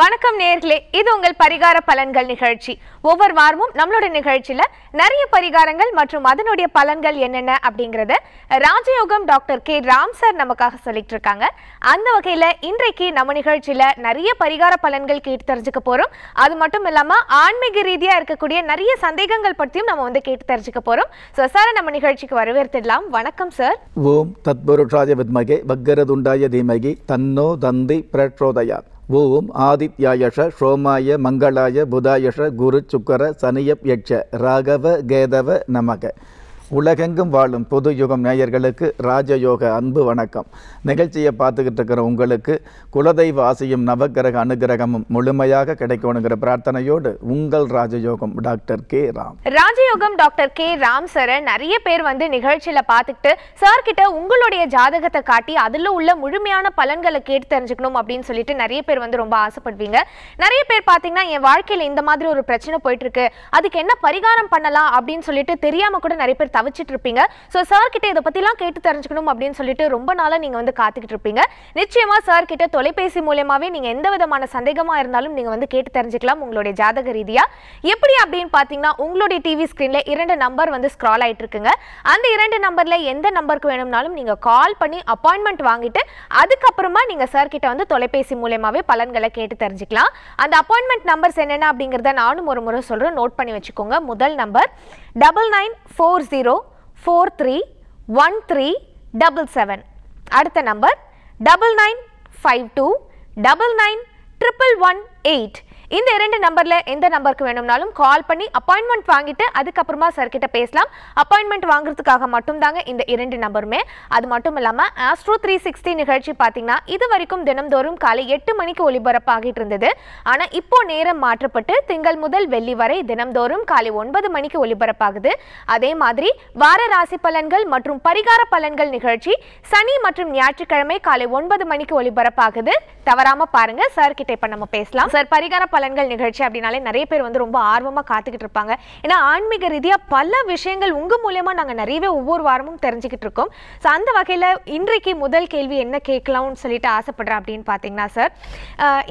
வணக்கம் நேர்களே இது உங்கள் பரிகார பலன்கள் நிகழ்ச்சி ஒவ்வொரு வாரமும் நம்மளோட நிகழ்ச்சியில நிறைய பரிகாரங்கள் மற்றும் அதனுடைய பலன்கள் என்னென்ன அப்படிங்கறத ராஜயோகம் டாக்டர் கே ராம் சார் நமக்காக சொல்லிட்டு இருக்காங்க அந்த வகையில இன்றைக்கு நம்ம நிகழ்ச்சியில நிறைய பரிகார பலன்கள் கேட்டு தெரிஞ்சுக்க போறோம் அது மட்டும் இல்லாம ஆன்மீக ரீதியா இருக்கக்கூடிய நிறைய சந்தேகங்கள் பற்றியும் நம்ம வந்து கேட்டு தெரிஞ்சுக்க போறோம் ஸோ சார் நம்ம நிகழ்ச்சிக்கு வரவேற்திடலாம் வணக்கம் சார் ஓம் தத்புருஷாய வித்மகே வக்கரதுண்டாய தீமகி தன்னோ தந்தி பிரட்ரோதயா ஓம் ஆதித்யாயஷ சோமாய மங்களாய புதாயஷ குரு சுக்கர சனியப் யட்ச ராகவ கேதவ நமக உலகெங்கும் வாழும் பொது யுகம் நேயர்களுக்கு ராஜயோக அன்பு வணக்கம் நிகழ்ச்சியை பார்த்துக்கிட்டு இருக்கிற உங்களுக்கு குலதெய்வ ஆசையும் நவக்கிரக அனுகிரகமும் முழுமையாக கிடைக்கணுங்கிற பிரார்த்தனையோடு உங்கள் ராஜயோகம் டாக்டர் கே ராம் ராஜயோகம் டாக்டர் கே ராம் சார நிறைய பேர் வந்து நிகழ்ச்சியில பார்த்துக்கிட்டு சார் கிட்ட உங்களுடைய ஜாதகத்தை காட்டி அதுல உள்ள முழுமையான பலன்களை கேட்டு தெரிஞ்சுக்கணும் அப்படின்னு சொல்லிட்டு நிறைய பேர் வந்து ரொம்ப ஆசைப்படுவீங்க நிறைய பேர் பார்த்தீங்கன்னா என் வாழ்க்கையில இந்த மாதிரி ஒரு பிரச்சனை போயிட்டு இருக்கு அதுக்கு என்ன பரிகாரம் பண்ணலாம் அப்படின்னு சொல்லிட்டு தெரியாம கூட நிறைய பேர் தவிச்சிட்டு இருப்பீங்க ஸோ சார் கிட்ட இதை பற்றிலாம் கேட்டு தெரிஞ்சுக்கணும் அப்படின்னு சொல்லிட்டு ரொம்ப நாளாக நீங்கள் வந்து காத்துக்கிட்டு இருப்பீங்க நிச்சயமா சார் கிட்ட தொலைபேசி மூலயமாவே நீங்கள் எந்த விதமான சந்தேகமா இருந்தாலும் நீங்கள் வந்து கேட்டு தெரிஞ்சுக்கலாம் உங்களுடைய ஜாதக ரீதியாக எப்படி அப்படின்னு பார்த்தீங்கன்னா உங்களுடைய டிவி ஸ்க்ரீனில் இரண்டு நம்பர் வந்து ஸ்க்ரால் ஆயிட்டு இருக்குங்க அந்த இரண்டு நம்பர்ல எந்த நம்பருக்கு வேணும்னாலும் நீங்கள் கால் பண்ணி அப்பாயின்மெண்ட் வாங்கிட்டு அதுக்கப்புறமா நீங்க சார் கிட்ட வந்து தொலைபேசி மூலயமாவே பலன்களை கேட்டு தெரிஞ்சுக்கலாம் அந்த அப்பாயின்மெண்ட் நம்பர்ஸ் என்னென்ன அப்படிங்கிறத நானும் ஒரு முறை சொல்கிறேன் நோட் பண்ணி வச்சுக்கோங்க முதல் number double nine four zero four three one three double seven அடுத்த number double nine five two double nine triple one eight இந்த இரண்டு நம்பரில் எந்த நம்பருக்கு வேணும்னாலும் கால் பண்ணி அப்பாயின்மெண்ட் வாங்கிட்டு அதுக்கப்புறமா சார் கிட்ட பேசலாம் அப்பாயின்மெண்ட் வாங்குறதுக்காக மட்டும்தாங்க இந்த இரண்டு நம்பருமே அது மட்டும் இல்லாமல் ஆஸ்ட்ரோ த்ரீ சிக்ஸ்டி நிகழ்ச்சி பார்த்தீங்கன்னா இது வரைக்கும் தினம்தோறும் காலை எட்டு மணிக்கு ஆகிட்டு இருந்தது ஆனால் இப்போ நேரம் மாற்றப்பட்டு திங்கள் முதல் வெள்ளி வரை தினம்தோறும் காலை ஒன்பது மணிக்கு ஒளிபரப்பாகுது அதே மாதிரி வார ராசி பலன்கள் மற்றும் பரிகார பலன்கள் நிகழ்ச்சி சனி மற்றும் ஞாயிற்றுக்கிழமை காலை ஒன்பது மணிக்கு ஒளிபரப்பாகுது தவறாம பாருங்க சார் கிட்ட இப்ப நம்ம பேசலாம் சார் பரிகார பலன்கள் நிகழ்ச்சி அப்படின்னாலே நிறைய பேர் வந்து ரொம்ப ஆர்வமாக காத்துக்கிட்டு இருப்பாங்க ஏன்னா ஆன்மீக ரீதியாக பல விஷயங்கள் உங்கள் மூலயமா நாங்கள் நிறையவே ஒவ்வொரு வாரமும் தெரிஞ்சுக்கிட்டு இருக்கோம் ஸோ அந்த வகையில் இன்றைக்கு முதல் கேள்வி என்ன கேட்கலாம்னு சொல்லிட்டு ஆசைப்படுறேன் அப்படின்னு பார்த்தீங்கன்னா சார்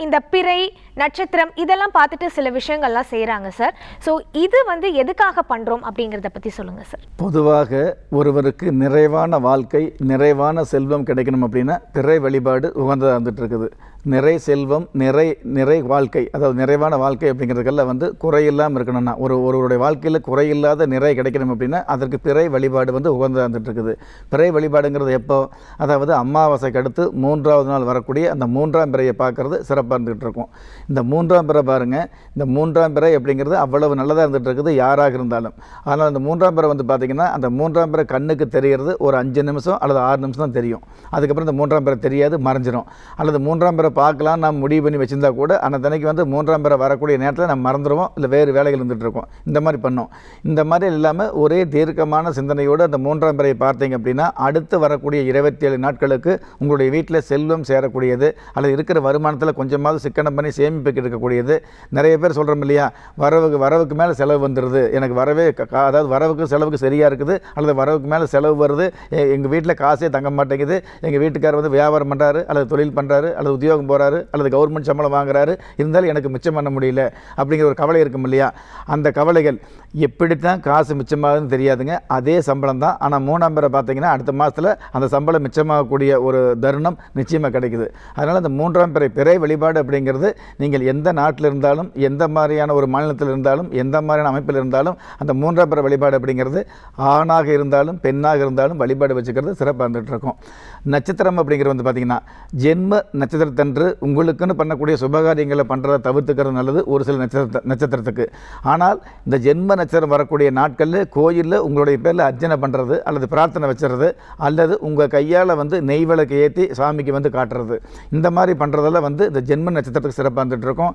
இந்த பிறை நட்சத்திரம் இதெல்லாம் பார்த்துட்டு சில விஷயங்கள்லாம் செய்கிறாங்க சார் ஸோ இது வந்து எதுக்காக பண்ணுறோம் அப்படிங்கிறத பற்றி சொல்லுங்கள் சார் பொதுவாக ஒருவருக்கு நிறைவான வாழ்க்கை நிறைவான செல்வம் கிடைக்கணும் அப்படின்னா திரை வழிபாடு உகந்ததாக இருந்துட்டு இருக்குது நிறை செல்வம் நிறை நிறை வாழ்க்கை அதாவது நிறைவான வாழ்க்கை அப்படிங்கிறதுக்கெல்லாம் வந்து குறையில்லாமல் இருக்கணும்னா ஒரு ஒருவருடைய வாழ்க்கையில் குறையில்லாத நிறை கிடைக்கணும் அப்படின்னா அதற்கு பிறை வழிபாடு வந்து உகந்ததாக இருந்துட்டு இருக்குது பிறை வழிபாடுங்கிறது எப்போ அதாவது அமாவாசைக்கு அடுத்து மூன்றாவது நாள் வரக்கூடிய அந்த மூன்றாம் பிறையை பார்க்கறது சிறப்பாக இருந்துகிட்டு இருக்கும் இந்த மூன்றாம் பிற பாருங்கள் இந்த மூன்றாம் பிறை அப்படிங்கிறது அவ்வளவு நல்லதாக இருந்துகிட்டு இருக்குது யாராக இருந்தாலும் ஆனால் அந்த மூன்றாம் பிறை வந்து பார்த்திங்கன்னா அந்த மூன்றாம் பிறை கண்ணுக்கு தெரிகிறது ஒரு அஞ்சு நிமிஷம் அல்லது ஆறு நிமிஷம் தான் தெரியும் அதுக்கப்புறம் இந்த மூன்றாம் பிற தெரியாது மறைஞ்சிரும் அல்லது மூன்றாம் பிறை பார்க்கலாம் நம்ம முடிவு பண்ணி வச்சுருந்தா கூட தினைக்கு வந்து மூன்றாம் பிறை வரக்கூடிய நேரத்தில் நம்ம மறந்துடுவோம் இல்லை வேறு வேலைகள் இருந்துகிட்ருக்கோம் இந்த மாதிரி பண்ணோம் இந்த மாதிரி இல்லாமல் ஒரே தீர்க்கமான சிந்தனையோடு அந்த மூன்றாம் பிறையை பார்த்தீங்க அப்படின்னா அடுத்து வரக்கூடிய இருபத்தி ஏழு நாட்களுக்கு உங்களுடைய வீட்டில் செல்வம் சேரக்கூடியது அல்லது இருக்கிற வருமானத்தில் கொஞ்சமாவது சிக்கனம் பண்ணி சேமி சேமிப்புக்கு இருக்கக்கூடியது நிறைய பேர் சொல்கிறோம் இல்லையா வரவுக்கு வரவுக்கு மேலே செலவு வந்துடுது எனக்கு வரவே அதாவது வரவுக்கு செலவுக்கு சரியாக இருக்குது அல்லது வரவுக்கு மேலே செலவு வருது எங்கள் வீட்டில் காசே தங்க மாட்டேங்குது எங்கள் வீட்டுக்கார் வந்து வியாபாரம் பண்ணுறாரு அல்லது தொழில் பண்ணுறாரு அல்லது உத்தியோகம் போகிறாரு அல்லது கவர்மெண்ட் சம்பளம் வாங்குறாரு இருந்தாலும் எனக்கு மிச்சம் பண்ண முடியல அப்படிங்கிற ஒரு கவலை இருக்கும் இல்லையா அந்த கவலைகள் எப்படித்தான் காசு மிச்சமாகுதுன்னு தெரியாதுங்க அதே சம்பளம் தான் ஆனால் மூணாம் பேரை பார்த்தீங்கன்னா அடுத்த மாதத்தில் அந்த சம்பளம் மிச்சமாகக்கூடிய ஒரு தருணம் நிச்சயமாக கிடைக்குது அதனால் அந்த மூன்றாம் பிறை பிறை வழிபாடு அப்படிங்கிறது நீங்கள் எந்த நாட்டில் இருந்தாலும் எந்த மாதிரியான ஒரு மாநிலத்தில் இருந்தாலும் எந்த மாதிரியான அமைப்பில் இருந்தாலும் அந்த மூன்றாம் பிற வழிபாடு அப்படிங்கிறது ஆணாக இருந்தாலும் பெண்ணாக இருந்தாலும் வழிபாடு வச்சுக்கிறது சிறப்பாக இருந்துகிட்டு இருக்கும் நட்சத்திரம் அப்படிங்கிறது வந்து பார்த்திங்கன்னா ஜென்ம நட்சத்திரத்தன்று உங்களுக்குன்னு பண்ணக்கூடிய சுபகாரியங்களை பண்ணுறதை தவிர்த்துக்கிறது நல்லது ஒரு சில நட்சத்திர நட்சத்திரத்துக்கு ஆனால் இந்த ஜென்ம நட்சத்திரம் வரக்கூடிய நாட்களில் கோயிலில் உங்களுடைய பேரில் அர்ச்சனை பண்ணுறது அல்லது பிரார்த்தனை வச்சுறது அல்லது உங்கள் கையால் வந்து நெய் விளக்கு ஏற்றி சாமிக்கு வந்து காட்டுறது இந்த மாதிரி பண்ணுறதெல்லாம் வந்து இந்த ஜென்ம நட்சத்திரத்துக்கு சிறப்பாக வந்துட்டுருக்கோம்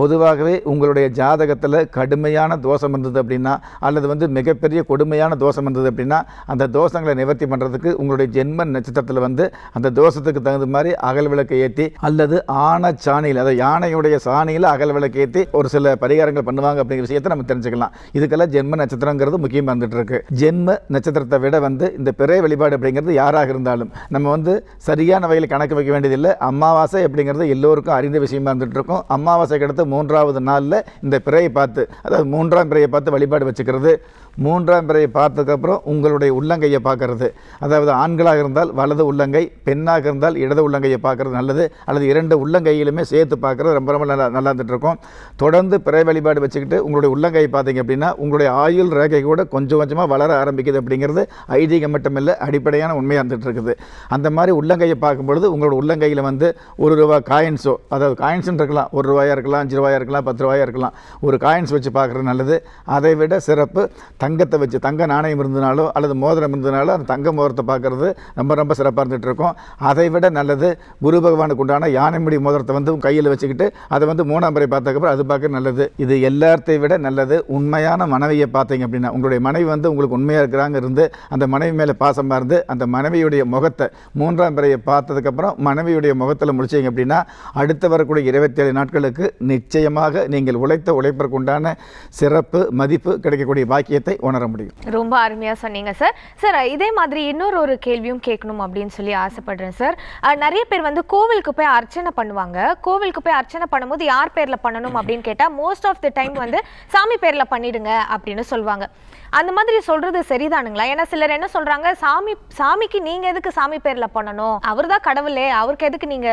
பொதுவாகவே உங்களுடைய ஜாதகத்தில் கடுமையான தோஷம் இருந்தது அப்படின்னா அல்லது வந்து மிகப்பெரிய கொடுமையான தோஷம் இருந்தது அப்படின்னா அந்த தோஷங்களை நிவர்த்தி பண்ணுறதுக்கு உங்களுடைய ஜென்ம நட்சத்திரத்தில் வந்து அந்த தோஷத்துக்கு தகுந்த மாதிரி அகல் விளக்கை ஏற்றி அல்லது ஆன சாணியில் அதாவது யானையுடைய சாணியில் அகல் விளக்கு ஏற்றி ஒரு சில பரிகாரங்கள் பண்ணுவாங்க அப்படிங்கிற விஷயத்தை நம்ம தெரிஞ்சுக்கலாம் இதுக்கெல்லாம் ஜென்ம நட்சத்திரங்கிறது முக்கியமாக இருந்துட்டு இருக்கு ஜென்ம நட்சத்திரத்தை விட வந்து இந்த பிறை வழிபாடு அப்படிங்கிறது யாராக இருந்தாலும் நம்ம வந்து சரியான வகையில் கணக்கு வைக்க வேண்டியதில்லை அமாவாசை அப்படிங்கிறது எல்லோருக்கும் அறிந்த விஷயமா இருந்துட்டு இருக்கும் அமாவாசை கிடத்த மூன்றாவது நாளில் இந்த பிறையை பார்த்து அதாவது மூன்றாம் பிறையை பார்த்து வழிபாடு வச்சுக்கிறது மூன்றாம் பிறையை பார்த்ததுக்கப்புறம் உங்களுடைய உள்ளங்கையை பார்க்கறது அதாவது ஆண்களாக இருந்தால் வலது உள்ளங்கை பெண்ணாக இருந்தால் இடது உள்ளங்கையை பார்க்குறது நல்லது அல்லது இரண்டு உள்ளங்கையிலுமே சேர்த்து பார்க்குறது ரொம்ப ரொம்ப நல்லா நல்லா இருக்கும் தொடர்ந்து பிறை வழிபாடு வச்சுக்கிட்டு உங்களுடைய உள்ளங்கையை பார்த்தீங்க அப்படின்னா உங்களுடைய ஆயுள் ரேகை கூட கொஞ்சம் கொஞ்சமாக வளர ஆரம்பிக்குது அப்படிங்கிறது ஐதீகம் மட்டுமில்லை அடிப்படையான உண்மையாக இருந்துகிட்ருக்குது அந்த மாதிரி உள்ளங்கையை பார்க்கும்பொழுது உங்களோட உள்ளங்கையில் வந்து ஒரு ரூபா காயின்ஸோ அதாவது காயின்ஸ்னு இருக்கலாம் ஒரு ரூபாயாக இருக்கலாம் அஞ்சு ரூபாயாக இருக்கலாம் பத்து ரூபாயாக இருக்கலாம் ஒரு காயின்ஸ் வச்சு பார்க்குறது நல்லது அதை விட சிறப்பு தங்கத்தை வச்சு தங்க நாணயம் இருந்தனாலோ அல்லது மோதிரம் இருந்தனாலோ அந்த தங்க மோதிரத்தை பார்க்குறது ரொம்ப ரொம்ப சிறப்பாக இருந்துகிட்டு இருக்கும் அதை விட நல்லது குரு பகவானுக்கு உண்டான யானைமுடி மோதிரத்தை வந்து கையில் வச்சுக்கிட்டு அதை வந்து மூணாம் முறை பார்த்ததுக்கப்புறம் அது பார்க்க நல்லது இது எல்லாத்தையும் விட நல்லது உண்மையான மனைவியை பார்த்தீங்க அப்படின்னா உங்களுடைய மனைவி வந்து உங்களுக்கு உண்மையாக இருக்கிறாங்க இருந்து அந்த மனைவி மேலே பாசமாக இருந்து அந்த மனைவியுடைய முகத்தை மூன்றாம் பிறையை பார்த்ததுக்கப்புறம் மனைவியுடைய முகத்தில் முடிச்சிங்க அப்படின்னா அடுத்து வரக்கூடிய இருபத்தி ஏழு நாட்களுக்கு நிச்சயமாக நீங்கள் உழைத்த உழைப்பிற்குண்டான சிறப்பு மதிப்பு கிடைக்கக்கூடிய பாக்கியத்தை மாற்றத்தை உணர முடியும் ரொம்ப அருமையாக சொன்னீங்க சார் சார் இதே மாதிரி இன்னொரு ஒரு கேள்வியும் கேட்கணும் அப்படின்னு சொல்லி ஆசைப்படுறேன் சார் நிறைய பேர் வந்து கோவிலுக்கு போய் அர்ச்சனை பண்ணுவாங்க கோவிலுக்கு போய் அர்ச்சனை பண்ணும்போது யார் பேரில் பண்ணணும் அப்படின்னு கேட்டால் மோஸ்ட் ஆஃப் த டைம் வந்து சாமி பேரில் பண்ணிடுங்க அப்படின்னு சொல்லுவாங்க அந்த மாதிரி சொல்றது சரிதானுங்களா ஏன்னா சிலர் என்ன சொல்றாங்க சாமி சாமிக்கு நீங்க எதுக்கு சாமி பேர்ல பண்ணணும் அவர் தான் கடவுளே அவருக்கு எதுக்கு நீங்க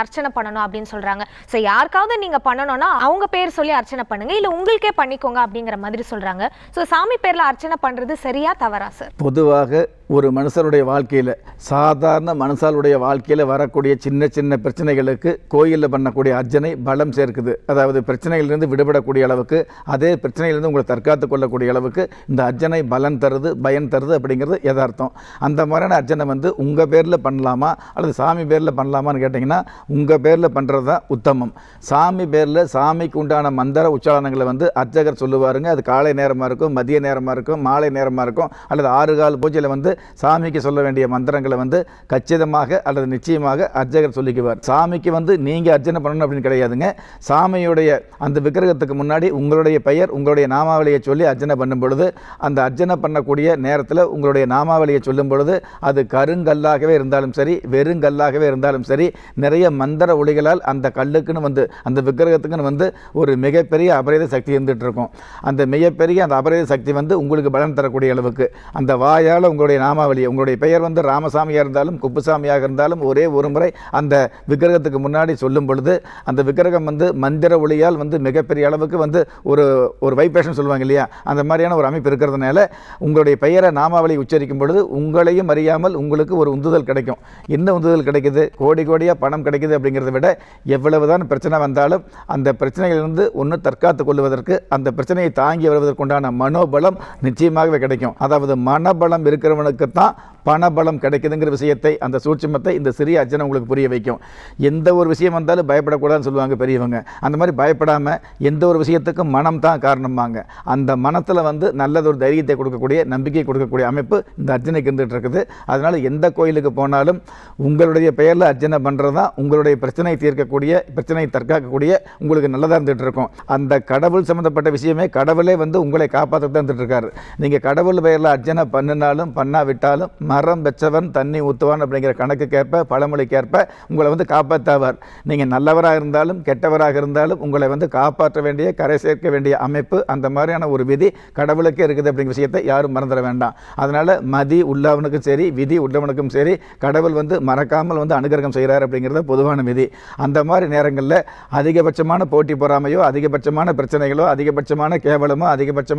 அர்ச்சனை பண்ணணும் அப்படின்னு சொல்றாங்க ஸோ யாருக்காவது நீங்க பண்ணணும்னா அவங்க பேர் சொல்லி அர்ச்சனை பண்ணுங்க இல்ல உங்களுக்கே பண்ணிக்கோங்க அப்படிங்கிற மாதிரி சொல்றாங்க ஸோ சாமி பேரில் அர்ச்சனை பண்ணுறது சரியா தவறா சார் பொதுவாக ஒரு மனுஷனுடைய வாழ்க்கையில் சாதாரண மனுஷாளுடைய வாழ்க்கையில் வரக்கூடிய சின்ன சின்ன பிரச்சனைகளுக்கு கோயிலில் பண்ணக்கூடிய அர்ச்சனை பலம் சேர்க்குது அதாவது பிரச்சனையிலிருந்து விடுபடக்கூடிய அளவுக்கு அதே பிரச்சனையிலிருந்து உங்களை தற்காத்து கொள்ளக்கூடிய அளவுக்கு இந்த அர்ச்சனை பலன் தருது பயன் தருது அப்படிங்கிறது யதார்த்தம் அந்த மாதிரியான அர்ச்சனை வந்து உங்கள் பேரில் பண்ணலாமா அல்லது சாமி பேரில் பண்ணலாமான்னு கேட்டிங்கன்னா உங்கள் பேரில் பண்ணுறது தான் உத்தமம் சாமி பேரில் சாமிக்கு உண்டான மந்திர உச்சாரணங்களை வந்து அர்ச்சகர் சொல்லுவாருங்க அது காலை நேரமாக இருக்கும் மதிய நேரம் நேரமாக இருக்கும் மாலை நேரமாக இருக்கும் அல்லது ஆறு கால் பூஜையில் வந்து சாமிக்கு சொல்ல வேண்டிய மந்திரங்களை வந்து கச்சிதமாக அல்லது நிச்சயமாக அர்ச்சகர் சொல்லிக்குவார் சாமிக்கு வந்து நீங்கள் அர்ச்சனை பண்ணணும் அப்படின்னு கிடையாதுங்க சாமியுடைய அந்த விக்கிரகத்துக்கு முன்னாடி உங்களுடைய பெயர் உங்களுடைய நாமாவளியை சொல்லி அர்ச்சனை பண்ணும் பொழுது அந்த அர்ச்சனை பண்ணக்கூடிய நேரத்தில் உங்களுடைய நாமாவளியை சொல்லும் பொழுது அது கருங்கல்லாகவே இருந்தாலும் சரி வெறுங்கல்லாகவே இருந்தாலும் சரி நிறைய மந்திர ஒளிகளால் அந்த கல்லுக்குன்னு வந்து அந்த விக்கிரகத்துக்குன்னு வந்து ஒரு மிகப்பெரிய அபரீத சக்தி இருந்துகிட்டு இருக்கும் அந்த மிகப்பெரிய அந்த அபரீத சக்தி வந்து உங்களுக்கு பலன் தரக்கூடிய அளவுக்கு அந்த வாயால் உங்களுடைய நாமாவளி உங்களுடைய பெயர் வந்து ராமசாமியாக இருந்தாலும் குப்புசாமியாக இருந்தாலும் ஒரே ஒரு முறை அந்த விக்கிரகத்துக்கு முன்னாடி சொல்லும் பொழுது அந்த விக்கிரகம் வந்து மந்திர ஒளியால் வந்து மிகப்பெரிய அளவுக்கு வந்து ஒரு ஒரு வைப்ரேஷன் சொல்லுவாங்க இல்லையா அந்த மாதிரியான ஒரு அமைப்பு இருக்கிறதுனால உங்களுடைய பெயரை நாமாவளி உச்சரிக்கும் பொழுது உங்களையும் அறியாமல் உங்களுக்கு ஒரு உந்துதல் கிடைக்கும் என்ன உந்துதல் கிடைக்குது கோடி கோடியாக பணம் கிடைக்குது அப்படிங்கிறத விட எவ்வளவுதான் பிரச்சனை வந்தாலும் அந்த பிரச்சனையிலிருந்து ஒன்று தற்காத்து கொள்வதற்கு அந்த பிரச்சனையை தாங்கி வருவதற்குண்டான மனோபலம் பணபலம் நிச்சயமாகவே கிடைக்கும் அதாவது மனபலம் இருக்கிறவனுக்கு தான் பணபலம் கிடைக்குதுங்கிற விஷயத்தை அந்த சூட்சமத்தை இந்த சிறிய அர்ச்சனை உங்களுக்கு புரிய வைக்கும் எந்த ஒரு விஷயம் வந்தாலும் பயப்படக்கூடாதுன்னு சொல்லுவாங்க பெரியவங்க அந்த மாதிரி பயப்படாமல் எந்த ஒரு விஷயத்துக்கும் மனம் தான் காரணமாங்க அந்த மனத்தில் வந்து நல்லது ஒரு தைரியத்தை கொடுக்கக்கூடிய நம்பிக்கை கொடுக்கக்கூடிய அமைப்பு இந்த அர்ஜனைக்கு இருந்துகிட்டு இருக்குது அதனால் எந்த கோயிலுக்கு போனாலும் உங்களுடைய பெயரில் அர்ச்சனை பண்ணுறது தான் உங்களுடைய பிரச்சனை தீர்க்கக்கூடிய பிரச்சனை தற்காக்கக்கூடிய உங்களுக்கு நல்லதாக இருந்துகிட்டு இருக்கும் அந்த கடவுள் சம்மந்தப்பட்ட விஷயமே கடவுளே வந்து உங்களை காப்பாற்றுறது தான் கொடுத்துட்ருக்காரு நீங்கள் கடவுள் பெயரில் அர்ச்சனை பண்ணினாலும் பண்ணாவிட்டாலும் மரம் வச்சவன் தண்ணி ஊற்றுவான் அப்படிங்கிற கணக்குக்கேற்ப பழமொழிக்கேற்ப உங்களை வந்து காப்பாற்றாவார் நீங்கள் நல்லவராக இருந்தாலும் கெட்டவராக இருந்தாலும் உங்களை வந்து காப்பாற்ற வேண்டிய கரை சேர்க்க வேண்டிய அமைப்பு அந்த மாதிரியான ஒரு விதி கடவுளுக்கே இருக்குது அப்படிங்கிற விஷயத்தை யாரும் மறந்துட வேண்டாம் அதனால் மதி உள்ளவனுக்கும் சரி விதி உள்ளவனுக்கும் சரி கடவுள் வந்து மறக்காமல் வந்து அனுகிரகம் செய்கிறார் அப்படிங்கிறத பொதுவான விதி அந்த மாதிரி நேரங்களில் அதிகபட்சமான போட்டி பொறாமையோ அதிகபட்சமான பிரச்சனைகளோ அதிகபட்சமான கேவலமோ அதிகபட்சமான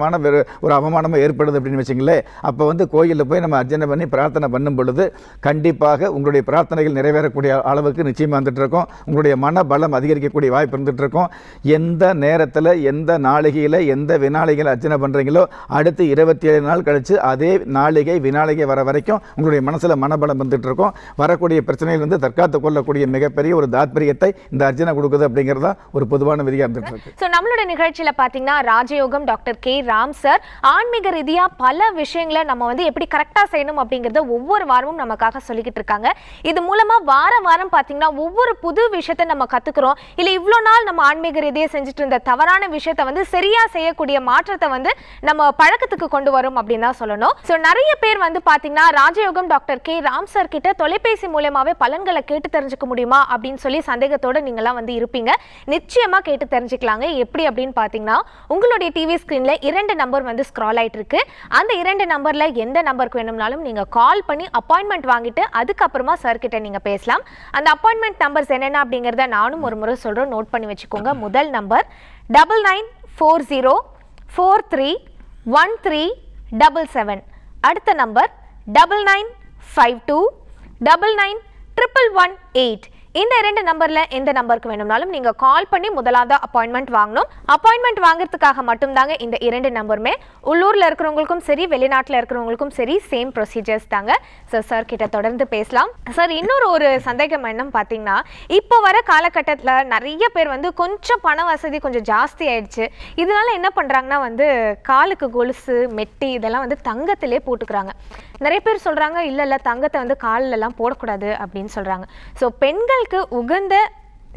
ஒரு அவமானமும் ஏற்படுது அப்படின்னு வச்சிங்களேன் அப்போ வந்து கோயிலில் போய் நம்ம அர்ச்சனை பண்ணி பிரார்த்தனை பண்ணும் பொழுது கண்டிப்பாக உங்களுடைய பிரார்த்தனைகள் நிறைவேறக்கூடிய அளவுக்கு நிச்சயமாக வந்துட்டு இருக்கோம் உங்களுடைய மன பலம் அதிகரிக்கக்கூடிய வாய்ப்பு இருந்துகிட்டு இருக்கோம் எந்த நேரத்தில் எந்த நாளிகையில் எந்த வினாளிகள் அர்ச்சனை பண்ணுறீங்களோ அடுத்து இருபத்தி ஏழு நாள் கழித்து அதே நாளிகை வினாளிகை வர வரைக்கும் உங்களுடைய மனசில் மனபலம் வந்துட்டு இருக்கோம் வரக்கூடிய பிரச்சனைகள் வந்து தற்காத்து கொள்ளக்கூடிய மிகப்பெரிய ஒரு தாத்பரியத்தை இந்த அர்ச்சனை கொடுக்குது அப்படிங்கிறது ஒரு பொதுவான விதியாக இருந்துட்டு இருக்கு ஸோ நம்மளோட நிகழ்ச்சியில் பார்த்தீங்கன்னா ராஜயோகம் டாக்டர் கே ராம் சார் ஆன்மீக ரீதியாக பல விஷயங்களை நம்ம வந்து எப்படி கரெக்டாக செய்யணும் அப்படிங்கிறத ஒவ்வொரு வாரமும் நமக்காக சொல்லிக்கிட்டு இருக்காங்க இது மூலமாக வாரம் வாரம் பார்த்தீங்கன்னா ஒவ்வொரு புது விஷயத்தை நம்ம கற்றுக்குறோம் இல்லை இவ்வளோ நாள் நம்ம ஆன்மீக ரீதியாக செஞ்சுட்டு இருந்த தவறான விஷயத்தை வந்து சரியாக செய்யக்கூடிய மாற்றத்தை வந்து நம்ம பழக்கத்துக்கு கொண்டு வரும் அப்படின்னு தான் சொல்லணும் ஸோ நிறைய பேர் வந்து பார்த்தீங்கன்னா ராஜயோகம் டாக்டர் கே ராம் சார் கிட்ட தொலைபேசி மூலயமாவே பலன்களை கேட்டு தெரிஞ்சுக்க முடியுமா அப்படின்னு சொல்லி சந்தேகத்தோடு நீங்களாம் வந்து இருப்பீங்க நிச்சயமாக கேட்டு தெரிஞ்சுக்கலாங்க எப்படி அப்படின்னு பார்த்தீங்கன்னா உங்களுடைய டிவி ஸ்க்ரீனில் இரண்டு நம்பர் வந்து வந்து ஸ்க்ரால் ஆகிட்டு இருக்கு அந்த இரண்டு நம்பரில் எந்த நம்பருக்கு வேணும்னாலும் நீங்கள் கால் பண்ணி அப்பாயின்மெண்ட் வாங்கிட்டு அதுக்கப்புறமா சார் கிட்ட நீங்கள் பேசலாம் அந்த அப்பாயின்மெண்ட் நம்பர்ஸ் என்னென்ன அப்படிங்கிறத நானும் ஒரு முறை சொல்கிறேன் நோட் பண்ணி வச்சுக்கோங்க முதல் number double nine four zero four three one three double seven அடுத்த number double nine five two double nine triple one eight இந்த இரண்டு நம்பரில் எந்த நம்பருக்கு வேணும்னாலும் நீங்கள் கால் பண்ணி முதலாவது அப்பாயின்மெண்ட் வாங்கணும் அப்பாயின்மெண்ட் வாங்குறதுக்காக மட்டும்தாங்க இந்த இரண்டு நம்பருமே உள்ளூரில் இருக்கிறவங்களுக்கும் சரி வெளிநாட்டில் இருக்கிறவங்களுக்கும் சரி சேம் ப்ரொசீஜர்ஸ் தாங்க சார் சார் கிட்ட தொடர்ந்து பேசலாம் சார் இன்னொரு ஒரு சந்தேகம் என்னன்னு பார்த்தீங்கன்னா இப்போ வர காலகட்டத்தில் நிறைய பேர் வந்து கொஞ்சம் பண வசதி கொஞ்சம் ஜாஸ்தி ஆயிடுச்சு இதனால என்ன பண்ணுறாங்கன்னா வந்து காலுக்கு கொலுசு மெட்டி இதெல்லாம் வந்து தங்கத்திலே போட்டுக்கிறாங்க நிறைய பேர் சொல்கிறாங்க இல்லை இல்லை தங்கத்தை வந்து எல்லாம் போடக்கூடாது அப்படின்னு சொல்கிறாங்க ஸோ பெண்கள் பெண்களுக்கு உகந்த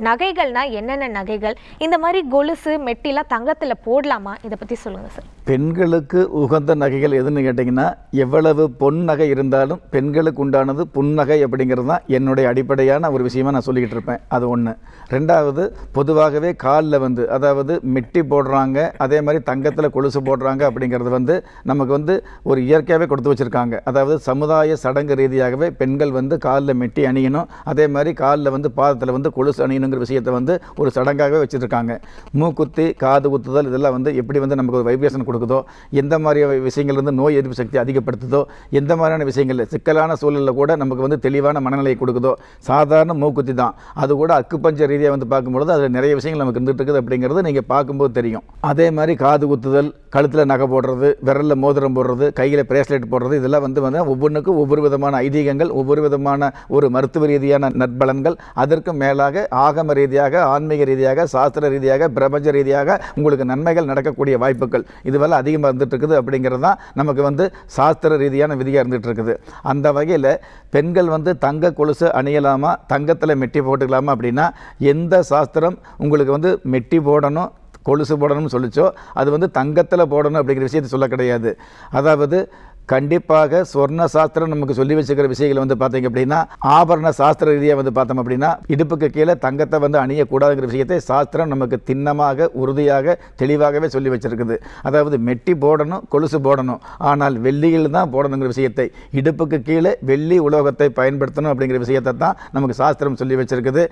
நகைகள்னா என்னென்ன நகைகள் இந்த மாதிரி கொலுசு மெட்டிலாம் தங்கத்தில் போடலாமா இதை பற்றி சொல்லுங்கள் சார் பெண்களுக்கு உகந்த நகைகள் எதுன்னு கேட்டிங்கன்னா எவ்வளவு பொன் நகை இருந்தாலும் பெண்களுக்கு உண்டானது புன்னகை அப்படிங்கிறது தான் என்னுடைய அடிப்படையான ஒரு விஷயமாக நான் சொல்லிக்கிட்டு இருப்பேன் அது ஒன்று ரெண்டாவது பொதுவாகவே காலில் வந்து அதாவது மிட்டி போடுறாங்க அதே மாதிரி தங்கத்தில் கொலுசு போடுறாங்க அப்படிங்கிறது வந்து நமக்கு வந்து ஒரு இயற்கையாகவே கொடுத்து வச்சுருக்காங்க அதாவது சமுதாய சடங்கு ரீதியாகவே பெண்கள் வந்து காலில் மெட்டி அணியணும் அதே மாதிரி காலில் வந்து பாதத்தில் வந்து கொலுசு அணியணுங்கிற விஷயத்தை வந்து ஒரு சடங்காகவே வச்சுருக்காங்க மூக்குத்தி காது குத்துதல் இதெல்லாம் வந்து எப்படி வந்து நமக்கு ஒரு வைப்ரேஷன் கொடுக்குதோ எந்த மாதிரி விஷயங்கள் வந்து நோய் எதிர்ப்பு சக்தி அதிகப்படுத்துதோ எந்த மாதிரியான விஷயங்கள் சிக்கலான சூழலில் கூட நமக்கு வந்து தெளிவான மனநிலையை கொடுக்குதோ சாதாரண மூக்குத்தி தான் அது கூட அக்குப்பஞ்ச ரீதியாக வந்து பார்க்கும்பொழுது அதில் நிறைய விஷயங்கள் நமக்கு இருந்துகிட்டு இருக்குது அப்படிங்கிறது நீங்கள் பார்க்கும்போது தெரியும் அதே மாதிரி காது குத்துதல் கழுத்தில் நகை போடுறது விரலில் மோதிரம் போடுறது கையில் பிரேஸ்லெட் போடுறது இதெல்லாம் வந்து வந்து ஒவ்வொன்றுக்கும் ஒவ்வொரு விதமான ஐதீகங்கள் ஒவ்வொரு விதமான ஒரு மருத்துவ ரீதியான நற்பலன்கள் அதற்கு மேலாக ஆகம ரீதியாக ஆன்மீக ரீதியாக சாஸ்திர ரீதியாக பிரபஞ்ச ரீதியாக உங்களுக்கு நன்மைகள் நடக்கக்கூடிய வாய்ப்புகள் இது விலை அதிகமாக இருந்துட்டு இருக்குது அப்படிங்கிறது தான் நமக்கு வந்து சாஸ்திர ரீதியான விதியாக இருந்துகிட்டு இருக்குது அந்த வகையில் பெண்கள் வந்து தங்க கொலுசு அணியலாமா தங்கத்தில் மெட்டி போட்டுக்கலாமா அப்படின்னா எந்த சாஸ்திரம் உங்களுக்கு வந்து மெட்டி போடணும் கொலுசு போடணும்னு சொல்லிச்சோ அது வந்து தங்கத்தில் போடணும் அப்படிங்கிற விஷயத்தை சொல்ல கிடையாது அதாவது கண்டிப்பாக ஸ்வர்ண சாஸ்திரம் நமக்கு சொல்லி வச்சுக்கிற விஷயங்கள் வந்து பார்த்தீங்க அப்படின்னா ஆபரண சாஸ்திர ரீதியாக வந்து பார்த்தோம் அப்படின்னா இடுப்புக்கு கீழே தங்கத்தை வந்து அணியக்கூடாதுங்கிற விஷயத்தை சாஸ்திரம் நமக்கு திண்ணமாக உறுதியாக தெளிவாகவே சொல்லி வச்சிருக்குது அதாவது மெட்டி போடணும் கொலுசு போடணும் ஆனால் வெள்ளியில் தான் போடணுங்கிற விஷயத்தை இடுப்புக்கு கீழே வெள்ளி உலோகத்தை பயன்படுத்தணும் அப்படிங்கிற விஷயத்தை தான் நமக்கு சாஸ்திரம் சொல்லி வச்சிருக்குது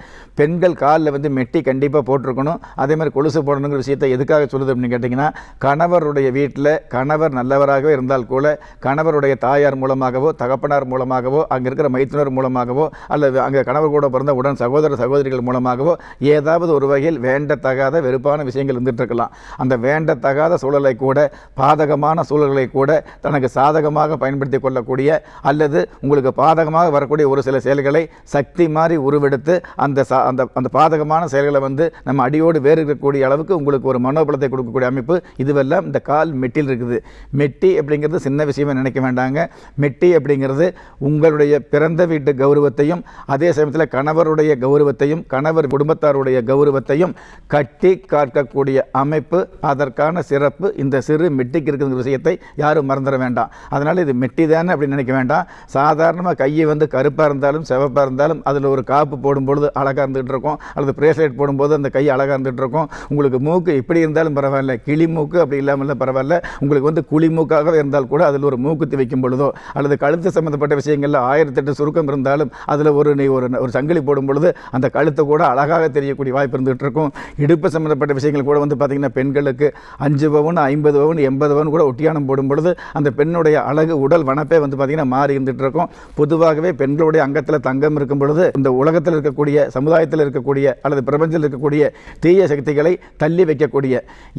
பெண்கள் காலில் வந்து மெட்டி கண்டிப்பாக போட்டிருக்கணும் அதே மாதிரி கொலுசு போடணுங்கிற விஷயத்தை எதுக்காக சொல்லுது அப்படின்னு கேட்டிங்கன்னா கணவருடைய வீட்டில் கணவர் நல்லவராகவே இருந்தால் கூட கணவருடைய தாயார் மூலமாகவோ தகப்பனார் மூலமாகவோ அங்கே இருக்கிற மைத்துனர் மூலமாகவோ அல்லது அங்கே கணவர் கூட பிறந்த உடன் சகோதர சகோதரிகள் மூலமாகவோ ஏதாவது ஒரு வகையில் வேண்டத்தகாத வெறுப்பான விஷயங்கள் இருந்துகிட்டு இருக்கலாம் அந்த வேண்டத்தகாத சூழலை கூட பாதகமான சூழல்களை கூட தனக்கு சாதகமாக பயன்படுத்தி கொள்ளக்கூடிய அல்லது உங்களுக்கு பாதகமாக வரக்கூடிய ஒரு சில செயல்களை சக்தி மாதிரி உருவெடுத்து அந்த அந்த அந்த பாதகமான செயல்களை வந்து நம்ம அடியோடு வேறு இருக்கக்கூடிய அளவுக்கு உங்களுக்கு ஒரு மனோபலத்தை கொடுக்கக்கூடிய அமைப்பு இதுவெல்லாம் இந்த கால் மெட்டில் இருக்குது மெட்டி அப்படிங்கிறது சின்ன விஷயமே பெருமை நினைக்க வேண்டாங்க மெட்டி அப்படிங்கிறது உங்களுடைய பிறந்த வீட்டு கௌரவத்தையும் அதே சமயத்தில் கணவருடைய கௌரவத்தையும் கணவர் குடும்பத்தாருடைய கௌரவத்தையும் கட்டி காக்கக்கூடிய அமைப்பு அதற்கான சிறப்பு இந்த சிறு மெட்டிக்கு இருக்கிற விஷயத்தை யாரும் மறந்துட வேண்டாம் அதனால் இது மெட்டி தானே அப்படின்னு நினைக்க வேண்டாம் சாதாரணமாக கையை வந்து கருப்பாக இருந்தாலும் செவப்பாக இருந்தாலும் அதில் ஒரு காப்பு போடும்பொழுது அழகாக இருந்துகிட்டு இருக்கும் அல்லது பிரேஸ்லைட் போடும்போது அந்த கை அழகாக இருந்துகிட்டு இருக்கும் உங்களுக்கு மூக்கு இப்படி இருந்தாலும் பரவாயில்ல கிளி மூக்கு அப்படி இல்லாமல் பரவாயில்ல உங்களுக்கு வந்து குழி மூக்காக இருந்தால் கூட அதில் ஒரு மூக்குத்தி வைக்கும் பொழுதோ அல்லது கழுத்து சம்மந்தப்பட்ட விஷயங்களில் ஆயிரத்தெட்டு சுருக்கம் இருந்தாலும் அதில் ஒரு நீ ஒரு ஒரு சங்கிலி போடும் பொழுது அந்த கழுத்து கூட அழகாக தெரியக்கூடிய வாய்ப்பு இருந்துகிட்டு இருக்கும் இடுப்பு சம்மந்தப்பட்ட விஷயங்கள் கூட வந்து பார்த்திங்கன்னா பெண்களுக்கு அஞ்சு பவுன் ஐம்பது பவுன் எண்பது பவுன் கூட ஒட்டியானம் போடும் பொழுது அந்த பெண்ணுடைய அழகு உடல் வனப்பே வந்து பார்த்திங்கன்னா மாறி இருந்துகிட்டு இருக்கும் பொதுவாகவே பெண்களுடைய அங்கத்தில் தங்கம் இருக்கும் பொழுது இந்த உலகத்தில் இருக்கக்கூடிய சமுதாயத்தில் இருக்கக்கூடிய அல்லது பிரபஞ்சத்தில் இருக்கக்கூடிய தீய சக்திகளை தள்ளி வைக்கக்கூடிய